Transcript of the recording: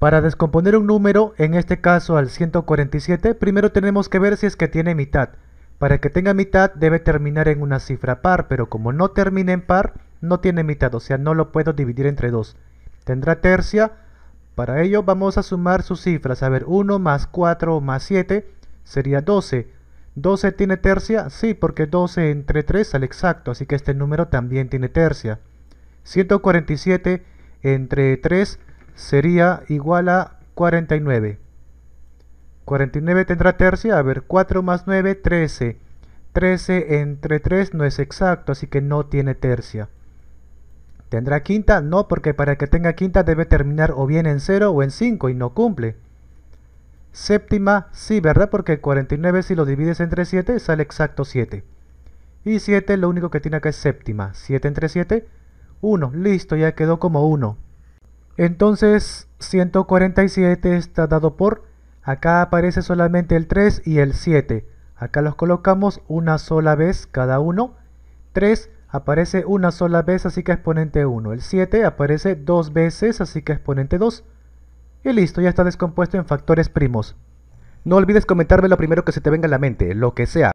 Para descomponer un número, en este caso al 147, primero tenemos que ver si es que tiene mitad. Para que tenga mitad debe terminar en una cifra par, pero como no termina en par, no tiene mitad, o sea, no lo puedo dividir entre dos. Tendrá tercia, para ello vamos a sumar sus cifras, a ver, 1 más 4 más 7 sería 12. ¿12 tiene tercia? Sí, porque 12 entre 3 sale exacto, así que este número también tiene tercia. 147 entre 3 sería igual a 49. 49 tendrá tercia, a ver, 4 más 9, 13. 13 entre 3 no es exacto, así que no tiene tercia. ¿Tendrá quinta? No, porque para que tenga quinta debe terminar o bien en 0 o en 5 y no cumple. Séptima, sí, ¿verdad? Porque 49 si lo divides entre 7 sale exacto 7. Y 7 lo único que tiene acá es séptima. 7 entre 7, 1. Listo, ya quedó como 1. Entonces 147 está dado por, acá aparece solamente el 3 y el 7. Acá los colocamos una sola vez cada uno. 3 aparece una sola vez, así que exponente 1. El 7 aparece dos veces, así que exponente 2. Y listo, ya está descompuesto en factores primos. No olvides comentarme lo primero que se te venga a la mente, lo que sea.